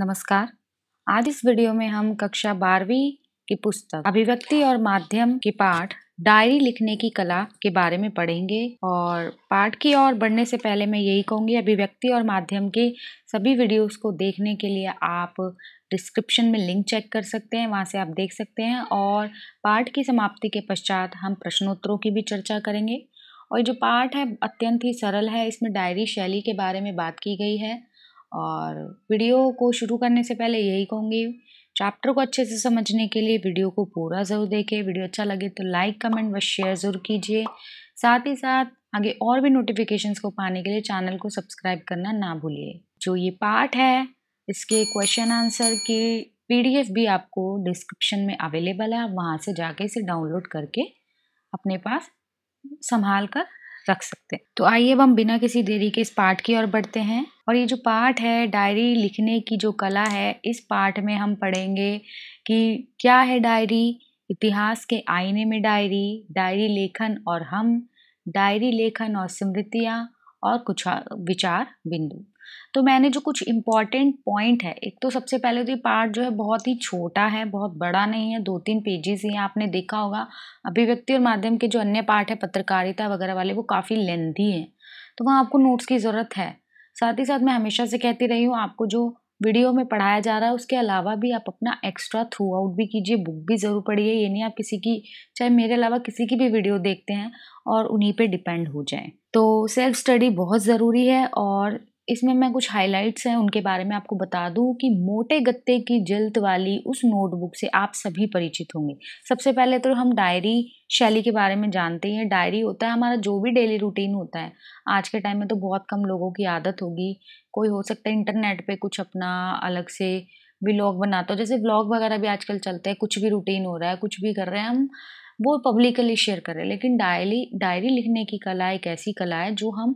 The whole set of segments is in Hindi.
नमस्कार आज इस वीडियो में हम कक्षा बारहवीं की पुस्तक अभिव्यक्ति और माध्यम की पाठ डायरी लिखने की कला के बारे में पढ़ेंगे और पाठ की ओर बढ़ने से पहले मैं यही कहूँगी अभिव्यक्ति और माध्यम के सभी वीडियोस को देखने के लिए आप डिस्क्रिप्शन में लिंक चेक कर सकते हैं वहाँ से आप देख सकते हैं और पाठ की समाप्ति के पश्चात हम प्रश्नोत्तरों की भी चर्चा करेंगे और जो पाठ है अत्यंत ही सरल है इसमें डायरी शैली के बारे में बात की गई है और वीडियो को शुरू करने से पहले यही कहूँगी चैप्टर को अच्छे से समझने के लिए वीडियो को पूरा ज़रूर देखें वीडियो अच्छा लगे तो लाइक कमेंट व शेयर ज़रूर कीजिए साथ ही साथ आगे और भी नोटिफिकेशंस को पाने के लिए चैनल को सब्सक्राइब करना ना भूलिए जो ये पार्ट है इसके क्वेश्चन आंसर की पीडीएफ भी आपको डिस्क्रिप्शन में अवेलेबल है आप वहाँ से जाके इसे डाउनलोड करके अपने पास संभाल कर रख सकते हैं तो आइए अब हम बिना किसी देरी के इस पार्ट की ओर बढ़ते हैं और ये जो पाठ है डायरी लिखने की जो कला है इस पाठ में हम पढ़ेंगे कि क्या है डायरी इतिहास के आईने में डायरी डायरी लेखन और हम डायरी लेखन और स्मृतियाँ और कुछ विचार बिंदु तो मैंने जो कुछ इम्पॉर्टेंट पॉइंट है एक तो सबसे पहले तो ये पार्ट जो है बहुत ही छोटा है बहुत बड़ा नहीं है दो तीन पेजेस ही आपने देखा होगा अभिव्यक्ति और माध्यम के जो अन्य पार्ट है पत्रकारिता वगैरह वाले वो काफ़ी लेंथी हैं तो वहाँ आपको नोट्स की ज़रूरत है साथ ही साथ मैं हमेशा से कहती रही हूँ आपको जो वीडियो में पढ़ाया जा रहा है उसके अलावा भी आप अपना एक्स्ट्रा थ्रू आउट भी कीजिए बुक भी ज़रूर पढ़िए ये नहीं आप किसी की चाहे मेरे अलावा किसी की भी वीडियो देखते हैं और उन्हीं पे डिपेंड हो जाएं तो सेल्फ स्टडी बहुत ज़रूरी है और इसमें मैं कुछ हाइलाइट्स हैं उनके बारे में आपको बता दूं कि मोटे गत्ते की जल्द वाली उस नोटबुक से आप सभी परिचित होंगे सबसे पहले तो हम डायरी शैली के बारे में जानते हैं डायरी होता है हमारा जो भी डेली रूटीन होता है आज के टाइम में तो बहुत कम लोगों की आदत होगी कोई हो सकता है इंटरनेट पर कुछ अपना अलग से व्लॉग बनाता हो जैसे व्लॉग वगैरह भी आजकल चलते हैं कुछ भी रूटीन हो रहा है कुछ भी कर रहे हैं हम वो पब्लिकली शेयर कर रहे हैं लेकिन डायरी डायरी लिखने की कला एक ऐसी कला है जो हम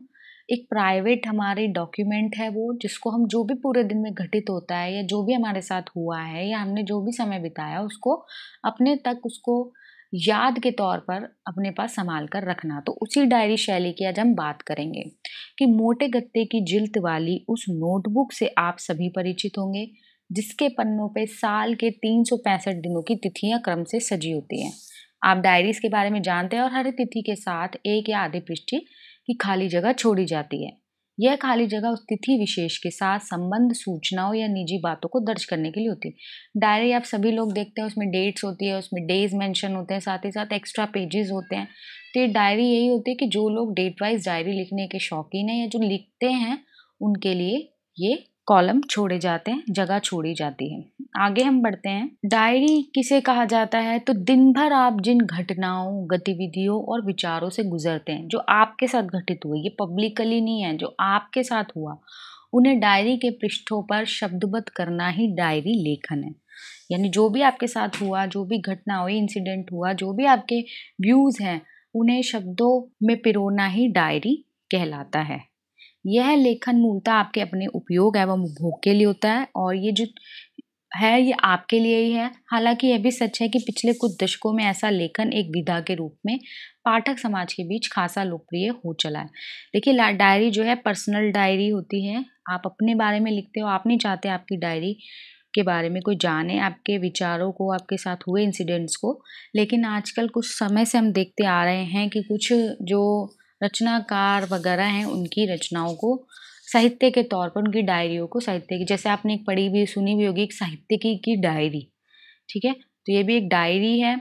एक प्राइवेट हमारे डॉक्यूमेंट है वो जिसको हम जो भी पूरे दिन में घटित होता है या जो भी हमारे साथ हुआ है या हमने जो भी समय बिताया उसको अपने तक उसको याद के तौर पर अपने पास संभाल कर रखना तो उसी डायरी शैली की आज हम बात करेंगे कि मोटे गत्ते की जिल्त वाली उस नोटबुक से आप सभी परिचित होंगे जिसके पन्नों पे साल के तीन दिनों की तिथियां क्रम से सजी होती हैं आप डायरीज के बारे में जानते हैं और हर तिथि के साथ एक या आधे पृष्ठी की खाली जगह छोड़ी जाती है यह खाली जगह उस तिथि विशेष के साथ संबंध सूचनाओं या निजी बातों को दर्ज करने के लिए होती है डायरी आप सभी लोग देखते हैं उसमें डेट्स होती है उसमें डेज मेंशन होते हैं साथ ही साथ एक्स्ट्रा पेजेस होते हैं तो ये डायरी यही होती है कि जो लोग डेट वाइज डायरी लिखने के शौकीन हैं या जो लिखते हैं उनके लिए ये कॉलम छोड़े जाते हैं जगह छोड़ी जाती है आगे हम बढ़ते हैं डायरी किसे कहा जाता है तो दिन भर आप जिन घटनाओं गतिविधियों और विचारों से गुजरते हैं जो आपके साथ घटित हुए ये पब्लिकली नहीं है जो आपके साथ हुआ उन्हें डायरी के पृष्ठों पर शब्दबद्ध करना ही डायरी लेखन है यानी जो भी आपके साथ हुआ जो भी घटना हुई इंसिडेंट हुआ जो भी आपके व्यूज़ हैं उन्हें शब्दों में पिरोना ही डायरी कहलाता है यह लेखन मूलतः आपके अपने उपयोग एवं उपभोग के लिए होता है और ये जो है ये आपके लिए ही है हालांकि यह भी सच है कि पिछले कुछ दशकों में ऐसा लेखन एक विधा के रूप में पाठक समाज के बीच खासा लोकप्रिय हो चला है देखिए डायरी जो है पर्सनल डायरी होती है आप अपने बारे में लिखते हो आप नहीं चाहते आपकी डायरी के बारे में कोई जाने आपके विचारों को आपके साथ हुए इंसिडेंट्स को लेकिन आजकल कुछ समय से हम देखते आ रहे हैं कि कुछ जो रचनाकार वगैरह हैं उनकी रचनाओं को साहित्य के तौर पर उनकी डायरियों को साहित्य की जैसे आपने एक पढ़ी भी सुनी भी होगी एक साहित्य की, की डायरी ठीक है तो ये भी एक डायरी है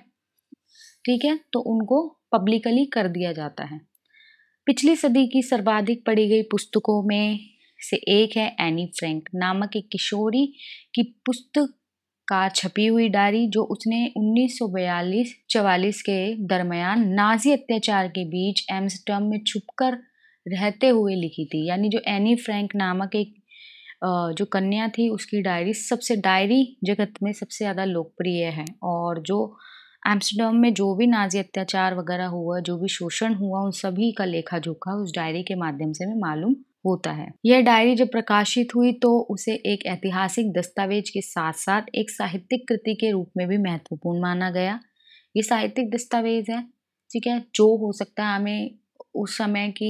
ठीक है तो उनको पब्लिकली कर दिया जाता है पिछली सदी की सर्वाधिक पढ़ी गई पुस्तकों में से एक है एनी फ्रैंक नामक एक किशोरी की पुस्तक का छपी हुई डायरी जो उसने 1942-44 के दरमियान नाजी अत्याचार के बीच एम्स्टर्म में छुपकर रहते हुए लिखी थी यानी जो एनी फ्रैंक नामक एक जो कन्या थी उसकी डायरी सबसे डायरी जगत में सबसे ज़्यादा लोकप्रिय है और जो एम्स्टर्डम में जो भी नाजी अत्याचार वगैरह हुआ जो भी शोषण हुआ उन सभी का लेखा जोखा उस डायरी के माध्यम से हमें मालूम होता है यह डायरी जब प्रकाशित हुई तो उसे एक ऐतिहासिक दस्तावेज के साथ साथ एक साहित्यिक कृति के रूप में भी महत्वपूर्ण माना गया ये साहित्यिक दस्तावेज है ठीक है जो हो सकता है हमें उस समय की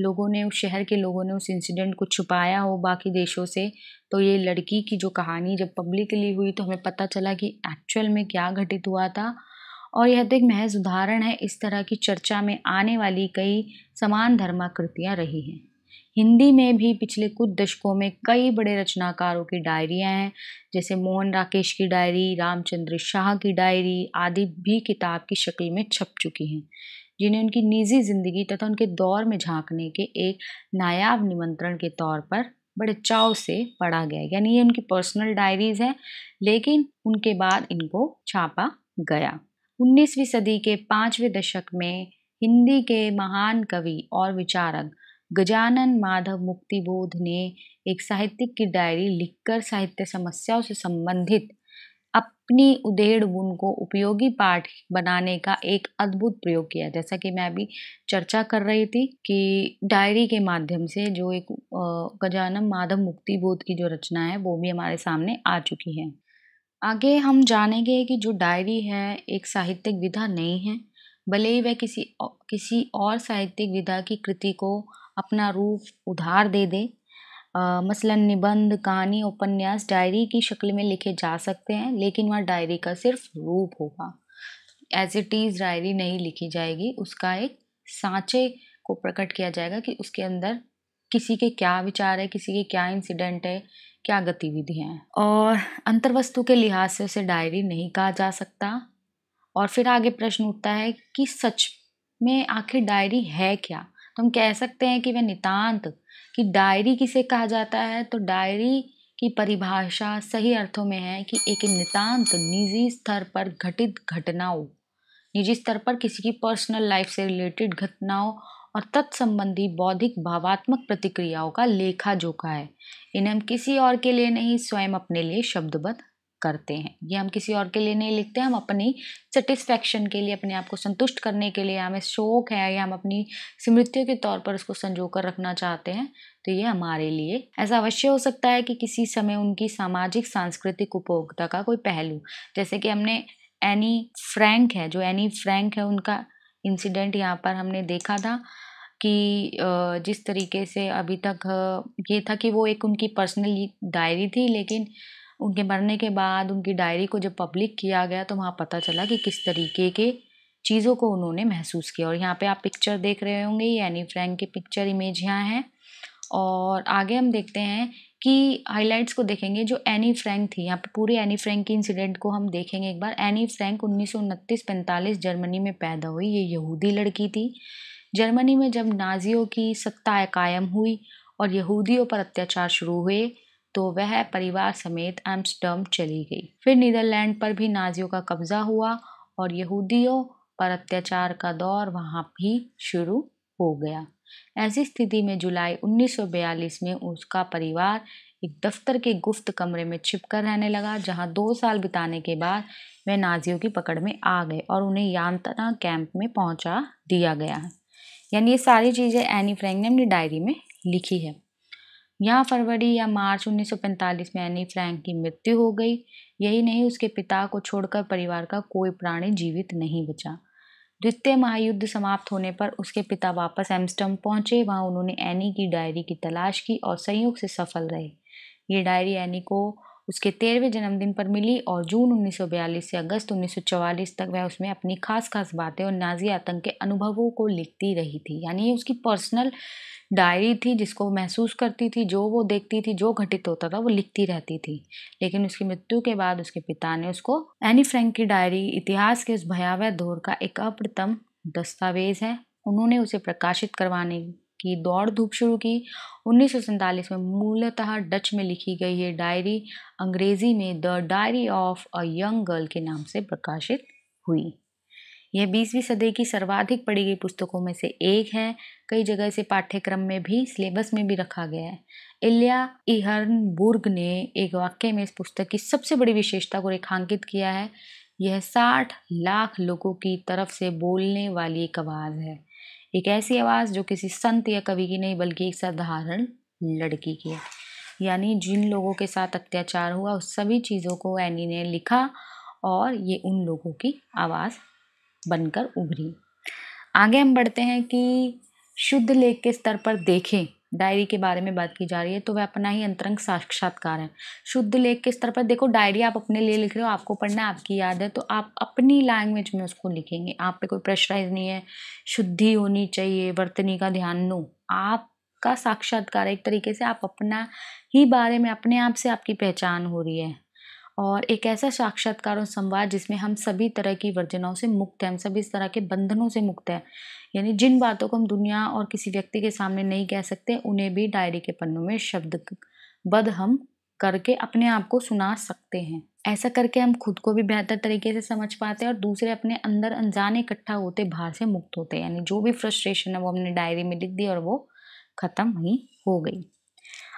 लोगों ने उस शहर के लोगों ने उस इंसिडेंट को छुपाया हो बाकी देशों से तो ये लड़की की जो कहानी जब पब्लिकली हुई तो हमें पता चला कि एक्चुअल में क्या घटित हुआ था और यह तो एक महज उदाहरण है इस तरह की चर्चा में आने वाली कई समान धर्माकृतियाँ रही हैं हिंदी में भी पिछले कुछ दशकों में कई बड़े रचनाकारों की डायरियाँ हैं जैसे मोहन राकेश की डायरी रामचंद्र शाह की डायरी आदि भी किताब की शक्ल में छप चुकी हैं जिन्हें उनकी निजी ज़िंदगी तथा उनके दौर में झांकने के एक नायाब निमंत्रण के तौर पर बड़े चाव से पढ़ा गया यानी ये उनकी पर्सनल डायरीज़ हैं लेकिन उनके बाद इनको छापा गया 19वीं सदी के पाँचवें दशक में हिंदी के महान कवि और विचारक गजानन माधव मुक्तिबोध ने एक साहित्यिक की डायरी लिखकर साहित्य समस्याओं से संबंधित अपनी उधेड़ बुन को उपयोगी पाठ बनाने का एक अद्भुत प्रयोग किया जैसा कि मैं अभी चर्चा कर रही थी कि डायरी के माध्यम से जो एक गजानन माधव मुक्ति बोध की जो रचना है वो भी हमारे सामने आ चुकी है आगे हम जानेंगे कि जो डायरी है एक साहित्यिक विधा नहीं है भले ही वह किसी किसी और साहित्यिक विधा की कृति को अपना रूप उधार दे दे आ, मसलन निबंध कहानी उपन्यास डायरी की शक्ल में लिखे जा सकते हैं लेकिन वह डायरी का सिर्फ रूप होगा एज इट इज़ डायरी नहीं लिखी जाएगी उसका एक सांचे को प्रकट किया जाएगा कि उसके अंदर किसी के क्या विचार है किसी के क्या इंसिडेंट है क्या गतिविधियाँ हैं और अंतर्वस्तु के लिहाज से उसे डायरी नहीं कहा जा सकता और फिर आगे प्रश्न उठता है कि सच में आखिर डायरी है क्या तो हम कह सकते हैं कि वह नितांत कि डायरी किसे कहा जाता है तो डायरी की परिभाषा सही अर्थों में है कि एक नितांत निजी स्तर पर घटित घटनाओं निजी स्तर पर किसी की पर्सनल लाइफ से रिलेटेड घटनाओं और तत्संबंधी बौद्धिक भावात्मक प्रतिक्रियाओं का लेखा जोखा है इन्हें हम किसी और के लिए नहीं स्वयं अपने लिए शब्दबद्ध करते हैं ये हम किसी और के लिए नहीं लिखते हम अपनी सेटिस्फैक्शन के लिए अपने आप को संतुष्ट करने के लिए हमें शौक है या हम अपनी स्मृतियों के तौर पर उसको संजो कर रखना चाहते हैं तो ये हमारे लिए ऐसा अवश्य हो सकता है कि किसी समय उनकी सामाजिक सांस्कृतिक उपभोक्ता का कोई पहलू जैसे कि हमने एनी फ्रैंक है जो एनी फ्रैंक है उनका इंसिडेंट यहाँ पर हमने देखा था कि जिस तरीके से अभी तक ये था कि वो एक उनकी पर्सनल डायरी थी लेकिन उनके मरने के बाद उनकी डायरी को जब पब्लिक किया गया तो वहाँ पता चला कि किस तरीके के चीज़ों को उन्होंने महसूस किया और यहाँ पे आप पिक्चर देख रहे होंगे ये एनी फ्रैंक की पिक्चर इमेज यहाँ हैं और आगे हम देखते हैं कि हाइलाइट्स को देखेंगे जो एनी फ्रैंक थी यहाँ पे पूरे एनी फ्रैंक की इंसिडेंट को हम देखेंगे एक बार एनी फ्रैंक उन्नीस सौ जर्मनी में पैदा हुई ये यहूदी लड़की थी जर्मनी में जब नाजियों की सत्ता कायम हुई और यहूदियों पर अत्याचार शुरू हुए तो वह परिवार समेत एम्स्टर्म चली गई फिर नीदरलैंड पर भी नाजियों का कब्जा हुआ और यहूदियों पर अत्याचार का दौर वहाँ भी शुरू हो गया ऐसी स्थिति में जुलाई 1942 में उसका परिवार एक दफ्तर के गुफ्त कमरे में छिपकर रहने लगा जहाँ दो साल बिताने के बाद वे नाजियों की पकड़ में आ गए और उन्हें यांतना कैंप में पहुँचा दिया गया है यानी ये सारी चीज़ें एनी फ्रेंगन ने डायरी में लिखी है यहाँ फरवरी या मार्च 1945 में एनी फ्रैंक की मृत्यु हो गई यही नहीं उसके पिता को छोड़कर परिवार का कोई प्राणी जीवित नहीं बचा द्वितीय महायुद्ध समाप्त होने पर उसके पिता वापस एम्स्टम पहुंचे वहाँ उन्होंने एनी की डायरी की तलाश की और संयोग से सफल रहे ये डायरी एनी को उसके तेरहवें जन्मदिन पर मिली और जून 1942 से अगस्त 1944 तक वह उसमें अपनी खास खास बातें और नाजी आतंक के अनुभवों को लिखती रही थी यानी ये उसकी पर्सनल डायरी थी जिसको महसूस करती थी जो वो देखती थी जो घटित होता था वो लिखती रहती थी लेकिन उसकी मृत्यु के बाद उसके पिता ने उसको एनी फ्रैंक की डायरी इतिहास के उस भयावह दौर का एक अप्रतम दस्तावेज है उन्होंने उसे प्रकाशित करवाने की दौड़ धूप शुरू की उन्नीस में मूलतः डच में लिखी गई ये डायरी अंग्रेजी में the diary of a young girl के नाम से प्रकाशित हुई यह बीसवीं सदी की सर्वाधिक पढ़ी गई पुस्तकों में से एक है कई जगह इसे पाठ्यक्रम में भी सिलेबस में भी रखा गया है इलिया इहर्नबुर्ग ने एक वाक्य में इस पुस्तक की सबसे बड़ी विशेषता को रेखांकित किया है यह साठ लाख लोगों की तरफ से बोलने वाली एक आवाज़ है एक ऐसी आवाज़ जो किसी संत या कवि की नहीं बल्कि एक साधारण लड़की की है यानी जिन लोगों के साथ अत्याचार हुआ उस सभी चीज़ों को एनी ने लिखा और ये उन लोगों की आवाज़ बनकर उभरी आगे हम बढ़ते हैं कि शुद्ध लेख के स्तर पर देखें डायरी के बारे में बात की जा रही है तो वह अपना ही अंतरंग साक्षात्कार है शुद्ध लेख के स्तर पर देखो डायरी आप अपने लिए लिख रहे हो आपको पढ़ना आपकी याद है तो आप अपनी लैंग्वेज में उसको लिखेंगे आप पे कोई प्रेशराइज नहीं है शुद्धि होनी चाहिए वर्तनी का ध्यान नो आपका साक्षात्कार एक तरीके से आप अपना ही बारे में अपने आप से आपकी पहचान हो रही है और एक ऐसा साक्षात्कार और संवाद जिसमें हम सभी तरह की वर्जनाओं से मुक्त हैं हम सभी इस तरह के बंधनों से मुक्त हैं यानी जिन बातों को हम दुनिया और किसी व्यक्ति के सामने नहीं कह सकते उन्हें भी डायरी के पन्नों में शब्द बद हम करके अपने आप को सुना सकते हैं ऐसा करके हम खुद को भी बेहतर तरीके से समझ पाते हैं और दूसरे अपने अंदर अनजान इकट्ठा होते बाहर से मुक्त होते हैं यानी जो भी फ्रस्ट्रेशन है वो हमने डायरी में लिख दी और वो ख़त्म ही हो गई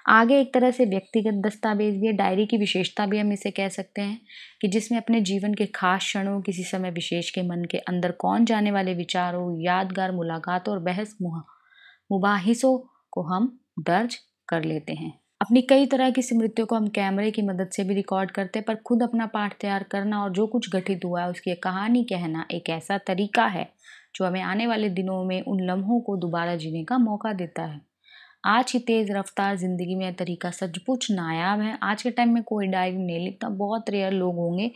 आगे एक तरह से व्यक्तिगत दस्तावेज भी है डायरी की विशेषता भी हम इसे कह सकते हैं कि जिसमें अपने जीवन के खास क्षणों किसी समय विशेष के मन के अंदर कौन जाने वाले विचारों यादगार मुलाकातों और बहस मुबाहिसों को हम दर्ज कर लेते हैं अपनी कई तरह की स्मृतियों को हम कैमरे की मदद से भी रिकॉर्ड करते हैं पर खुद अपना पाठ तैयार करना और जो कुछ गठित हुआ है उसकी कहानी कहना एक ऐसा तरीका है जो हमें आने वाले दिनों में उन लम्हों को दोबारा जीने का मौका देता है आज की तेज़ रफ्तार ज़िंदगी में यह तरीका सचमुच नायाब है आज के टाइम में कोई डायरी नहीं लिखता बहुत रेयर लोग होंगे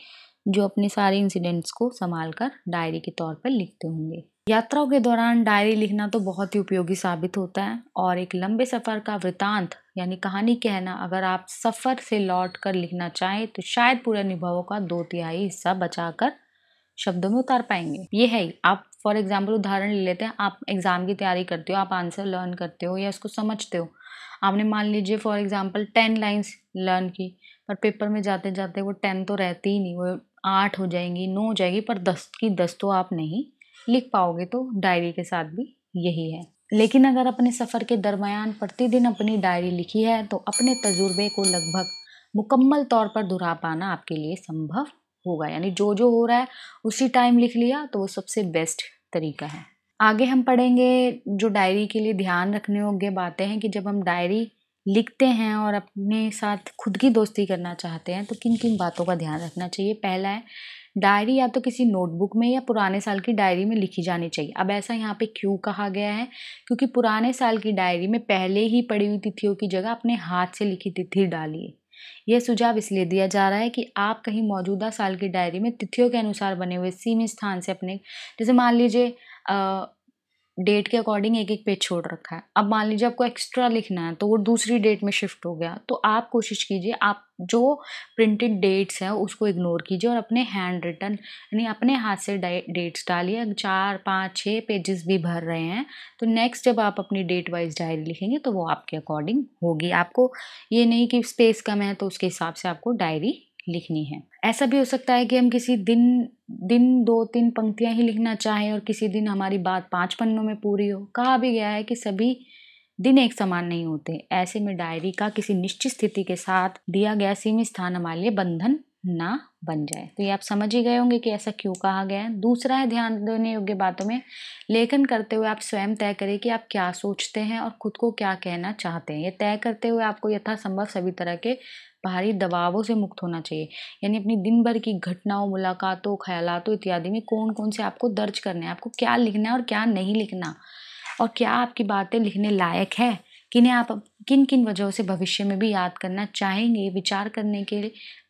जो अपने सारे इंसिडेंट्स को संभाल कर डायरी के तौर पर लिखते होंगे यात्राओं के दौरान डायरी लिखना तो बहुत ही उपयोगी साबित होता है और एक लंबे सफ़र का वृतांत यानी कहानी कहना अगर आप सफ़र से लौट कर लिखना चाहें तो शायद पूरे अनुभवों का दो तिहाई हिस्सा बचाकर शब्दों में उतार पाएंगे ये है आप फॉर एग्जाम्पल उदाहरण ले लेते हैं आप एग्ज़ाम की तैयारी करते हो आप आंसर लर्न करते हो या उसको समझते हो आपने मान लीजिए for example ten lines learn की पर पेपर में जाते जाते वो टेन तो रहती ही नहीं वो आठ हो जाएंगी नौ हो जाएगी पर दस की दस तो आप नहीं लिख पाओगे तो डायरी के साथ भी यही है लेकिन अगर अपने सफ़र के दरमियान प्रतिदिन अपनी डायरी लिखी है तो अपने तजुर्बे को लगभग मुकम्मल तौर पर दोहरा पाना आपके लिए संभव होगा यानी जो जो हो रहा है उसी टाइम लिख लिया तो वो सबसे बेस्ट तरीका है आगे हम पढ़ेंगे जो डायरी के लिए ध्यान रखने योग्य बातें हैं कि जब हम डायरी लिखते हैं और अपने साथ खुद की दोस्ती करना चाहते हैं तो किन किन बातों का ध्यान रखना चाहिए पहला है डायरी या तो किसी नोटबुक में या पुराने साल की डायरी में लिखी जानी चाहिए अब ऐसा यहाँ पे क्यों कहा गया है क्योंकि पुराने साल की डायरी में पहले ही पड़ी हुई तिथियों की जगह अपने हाथ से लिखी तिथि डालिए यह सुझाव इसलिए दिया जा रहा है कि आप कहीं मौजूदा साल की डायरी में तिथियों के अनुसार बने हुए सीमित स्थान से अपने जैसे मान लीजिए डेट के अकॉर्डिंग एक एक पेज छोड़ रखा है अब मान लीजिए आपको एक्स्ट्रा लिखना है तो वो दूसरी डेट में शिफ्ट हो गया तो आप कोशिश कीजिए आप जो प्रिंटेड डेट्स हैं उसको इग्नोर कीजिए और अपने हैंड रिटन यानी अपने हाथ से डेट्स डालिए चार पाँच छः पेजेस भी भर रहे हैं तो नेक्स्ट जब आप अपनी डेट वाइज डायरी लिखेंगे तो वो आपके अकॉर्डिंग होगी आपको ये नहीं कि स्पेस कम है तो उसके हिसाब से आपको डायरी लिखनी है ऐसा भी हो सकता है कि हम किसी दिन दिन दो तीन पंक्तियाँ ही लिखना चाहें और किसी दिन हमारी बात पाँच पन्नों में पूरी हो कहा भी गया है कि सभी दिन एक समान नहीं होते ऐसे में डायरी का किसी निश्चित स्थिति के साथ दिया गया सीमित स्थान हमारे लिए बंधन ना बन जाए तो ये आप समझ ही गए होंगे कि ऐसा क्यों कहा गया है दूसरा है ध्यान देने योग्य बातों में लेखन करते हुए आप स्वयं तय करें कि आप क्या सोचते हैं और खुद को क्या कहना चाहते हैं ये तय करते हुए आपको यथासंभव सभी तरह के बाहरी दबावों से मुक्त होना चाहिए यानी अपनी दिन भर की घटनाओं मुलाकातों ख्यालों इत्यादि में कौन कौन से आपको दर्ज करने हैं आपको क्या लिखना है और क्या नहीं लिखना और क्या आपकी बातें लिखने लायक है किन्हें आप किन किन वजहों से भविष्य में भी याद करना चाहेंगे विचार करने के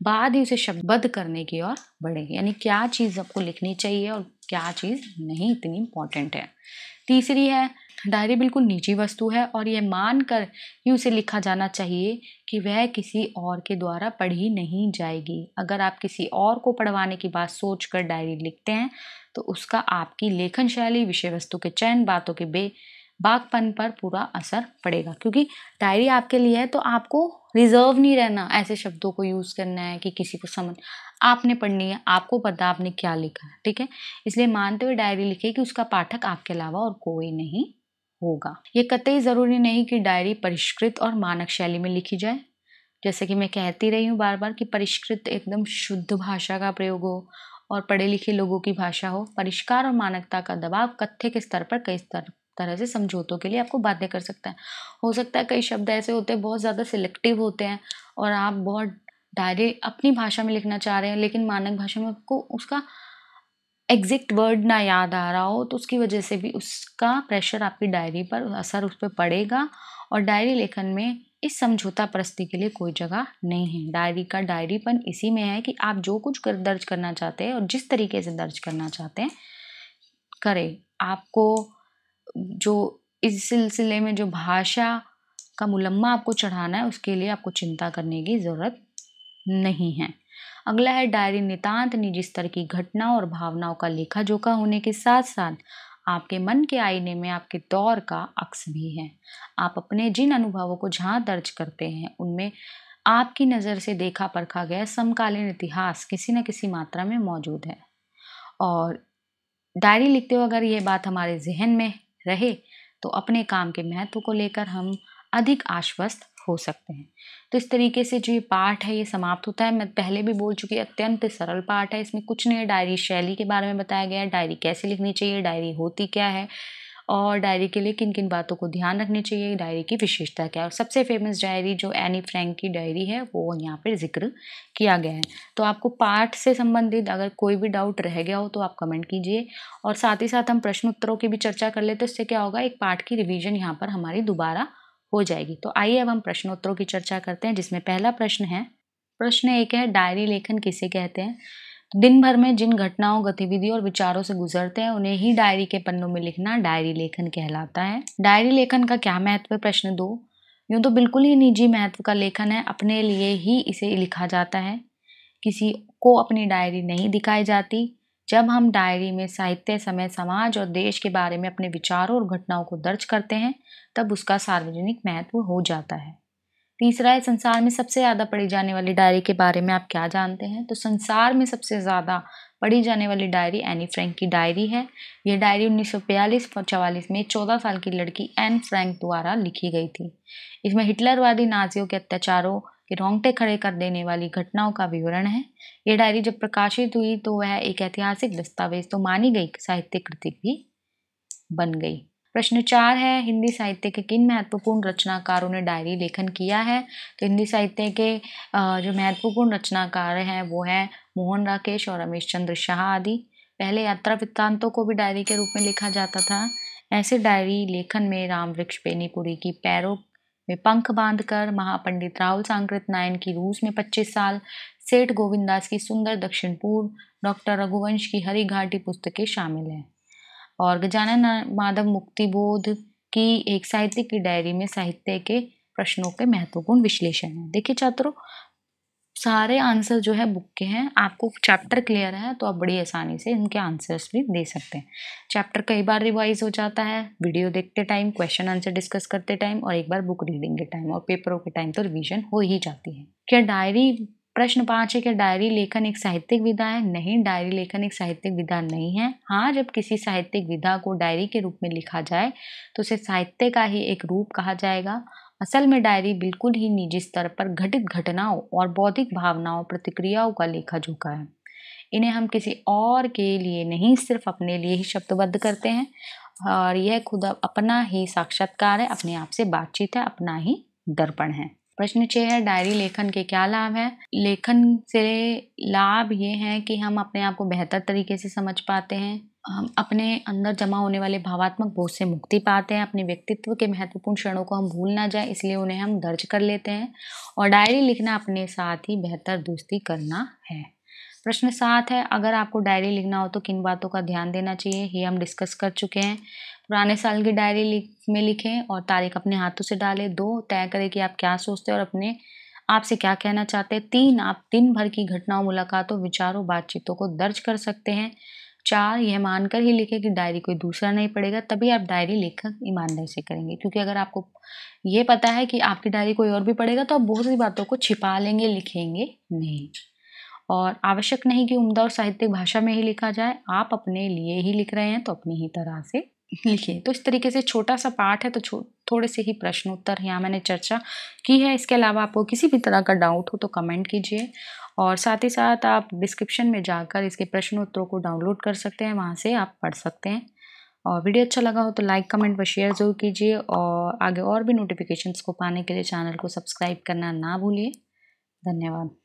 बाद ही उसे शब्दबद्ध करने की ओर बढ़ेंगे यानी क्या चीज़ आपको लिखनी चाहिए और क्या चीज़ नहीं इतनी इम्पॉर्टेंट है तीसरी है डायरी बिल्कुल निजी वस्तु है और यह मान कर ही उसे लिखा जाना चाहिए कि वह किसी और के द्वारा पढ़ी नहीं जाएगी अगर आप किसी और को पढ़वाने की बात सोच कर डायरी लिखते हैं तो उसका आपकी लेखन शैली विषय वस्तु के चयन बातों के बे बागपन पर पूरा असर पड़ेगा क्योंकि डायरी आपके लिए है तो आपको रिजर्व नहीं रहना ऐसे शब्दों को यूज़ करना है कि किसी को समझ आपने पढ़नी है आपको पता आपने क्या लिखा है ठीक है इसलिए मानते हुए डायरी लिखे कि उसका पाठक आपके अलावा और कोई नहीं होगा ये कतई ज़रूरी नहीं कि डायरी परिष्कृत और मानक शैली में लिखी जाए जैसे कि मैं कहती रही हूँ बार बार कि परिष्कृत एकदम शुद्ध भाषा का प्रयोग हो और पढ़े लिखे लोगों की भाषा हो परिष्कार और मानकता का दबाव कथ्य के स्तर पर कई स्तर तरह से समझौतों के लिए आपको बाध्य कर सकता है हो सकता है कई शब्द ऐसे होते हैं बहुत ज़्यादा सिलेक्टिव होते हैं और आप बहुत डायरेक्ट अपनी भाषा में लिखना चाह रहे हैं लेकिन मानक भाषा में आपको उसका एग्जैक्ट वर्ड ना याद आ रहा हो तो उसकी वजह से भी उसका प्रेशर आपकी डायरी पर असर उस पर पड़ेगा और डायरी लेखन में इस समझौता परस्ती के लिए कोई जगह नहीं है डायरी का डायरीपन इसी में है कि आप जो कुछ कर दर्ज करना चाहते हैं और जिस तरीके से दर्ज करना चाहते हैं करें आपको जो इस सिलसिले में जो भाषा का मुलम्मा आपको चढ़ाना है उसके लिए आपको चिंता करने की ज़रूरत नहीं है अगला है डायरी नितांत निजी स्तर की घटनाओं और भावनाओं का लेखा जोखा होने के साथ साथ आपके मन के आईने में आपके दौर का अक्स भी है आप अपने जिन अनुभवों को जहाँ दर्ज करते हैं उनमें आपकी नज़र से देखा परखा गया समकालीन इतिहास किसी न किसी मात्रा में मौजूद है और डायरी लिखते हुए अगर ये बात हमारे जहन में रहे तो अपने काम के महत्व को लेकर हम अधिक आश्वस्त हो सकते हैं तो इस तरीके से जो ये पाठ है ये समाप्त होता है मैं पहले भी बोल चुकी अत्यंत सरल पाठ है इसमें कुछ नहीं डायरी शैली के बारे में बताया गया है डायरी कैसे लिखनी चाहिए डायरी होती क्या है और डायरी के लिए किन किन बातों को ध्यान रखनी चाहिए डायरी की विशेषता क्या है और सबसे फेमस डायरी जो एनी फ्रैंक की डायरी है वो यहाँ पर जिक्र किया गया है तो आपको पाठ से संबंधित अगर कोई भी डाउट रह गया हो तो आप कमेंट कीजिए और साथ ही साथ हम प्रश्न उत्तरों की भी चर्चा कर लेते तो इससे क्या होगा एक पाठ की रिविजन यहाँ पर हमारी दोबारा हो जाएगी तो आइए अब हम प्रश्नोत्तरों की चर्चा करते हैं जिसमें पहला प्रश्न है प्रश्न एक है डायरी लेखन किसे कहते हैं दिन भर में जिन घटनाओं गतिविधियों और विचारों से गुजरते हैं उन्हें ही डायरी के पन्नों में लिखना डायरी लेखन कहलाता है डायरी लेखन का क्या महत्व है प्रश्न दो यूँ तो बिल्कुल ही निजी महत्व का लेखन है अपने लिए ही इसे लिखा जाता है किसी को अपनी डायरी नहीं दिखाई जाती जब हम डायरी में साहित्य समय समाज और देश के बारे में अपने विचारों और घटनाओं को दर्ज करते हैं तब उसका सार्वजनिक महत्व हो जाता है तीसरा है संसार में सबसे ज़्यादा पढ़ी जाने वाली डायरी के बारे में आप क्या जानते हैं तो संसार में सबसे ज़्यादा पढ़ी जाने वाली डायरी एनी फ्रैंक की डायरी है यह डायरी उन्नीस सौ बयालीस में चौदह साल की लड़की एन फ्रैंक द्वारा लिखी गई थी इसमें हिटलरवादी नाजियों के अत्याचारों के रोंगटे खड़े कर देने वाली घटनाओं का विवरण है यह डायरी जब प्रकाशित हुई तो वह एक ऐतिहासिक दस्तावेज तो मानी गई साहित्य कृति भी बन गई प्रश्न चार है हिंदी साहित्य के किन महत्वपूर्ण रचनाकारों ने डायरी लेखन किया है तो हिंदी साहित्य के जो महत्वपूर्ण रचनाकार हैं वो हैं मोहन राकेश और रमेश चंद्र शाह आदि पहले यात्रा वृत्तांतों को भी डायरी के रूप में लिखा जाता था ऐसे डायरी लेखन में राम वृक्ष बेनीपुरी की पैरों में पंख बांधकर महापंडित राहुल सांकृत नायन की रूस में 25 साल सेठ गोविंदास की सुंदर दक्षिण पूर्व डॉक्टर रघुवंश की हरी घाटी पुस्तकें शामिल हैं और गजानन माधव मुक्ति बोध की एक साहित्य की डायरी में साहित्य के प्रश्नों के महत्वपूर्ण विश्लेषण है देखिए छात्रों सारे आंसर जो है बुक के हैं आपको चैप्टर क्लियर है तो आप बड़ी आसानी से इनके आंसर्स भी दे सकते हैं चैप्टर कई बार रिवाइज हो जाता है वीडियो देखते टाइम क्वेश्चन आंसर डिस्कस करते टाइम और एक बार बुक रीडिंग के टाइम और पेपरों के टाइम तो रिवीजन हो ही जाती है क्या डायरी प्रश्न पाँच है कि डायरी लेखन एक साहित्यिक विधा है नहीं डायरी लेखन एक साहित्यिक विधा नहीं है हाँ जब किसी साहित्यिक विधा को डायरी के रूप में लिखा जाए तो उसे साहित्य का ही एक रूप कहा जाएगा असल में डायरी बिल्कुल ही निजी स्तर पर घटित घटनाओं और बौद्धिक भावनाओं प्रतिक्रियाओं का लेखा जोखा है इन्हें हम किसी और के लिए नहीं सिर्फ अपने लिए ही शब्दबद्ध करते हैं और यह खुद अपना ही साक्षात्कार है अपने आप से बातचीत है अपना ही दर्पण है प्रश्न छः है डायरी लेखन के क्या लाभ है लेखन से लाभ ये हैं कि हम अपने आप को बेहतर तरीके से समझ पाते हैं हम अपने अंदर जमा होने वाले भावात्मक बोझ से मुक्ति पाते हैं अपने व्यक्तित्व के महत्वपूर्ण क्षणों को हम भूल ना जाए इसलिए उन्हें हम दर्ज कर लेते हैं और डायरी लिखना अपने साथ ही बेहतर दोस्ती करना है प्रश्न सात है अगर आपको डायरी लिखना हो तो किन बातों का ध्यान देना चाहिए ये हम डिस्कस कर चुके हैं पुराने साल की डायरी लिख में लिखें और तारीख अपने हाथों से डालें दो तय करें कि आप क्या सोचते हैं और अपने आपसे क्या कहना चाहते हैं तीन आप दिन भर की घटनाओं मुलाकातों विचारों बातचीतों को दर्ज कर सकते हैं चार यह मानकर ही लिखें कि डायरी कोई दूसरा नहीं पड़ेगा तभी आप डायरी लेखक ईमानदारी से करेंगे क्योंकि अगर आपको ये पता है कि आपकी डायरी कोई और भी पड़ेगा तो आप बहुत सी बातों को छिपा लेंगे लिखेंगे नहीं और आवश्यक नहीं कि उम्दा और साहित्यिक भाषा में ही लिखा जाए आप अपने लिए ही लिख रहे हैं तो अपनी ही तरह से लिखिए तो इस तरीके से छोटा सा पाठ है तो थोड़े से ही प्रश्न उत्तर यहाँ मैंने चर्चा की है इसके अलावा आपको किसी भी तरह का डाउट हो तो कमेंट कीजिए और साथ ही साथ आप डिस्क्रिप्शन में जाकर इसके प्रश्न उत्तरों को डाउनलोड कर सकते हैं वहाँ से आप पढ़ सकते हैं और वीडियो अच्छा लगा हो तो लाइक कमेंट व शेयर ज़रूर कीजिए और आगे और भी नोटिफिकेशंस को पाने के लिए चैनल को सब्सक्राइब करना ना भूलिए धन्यवाद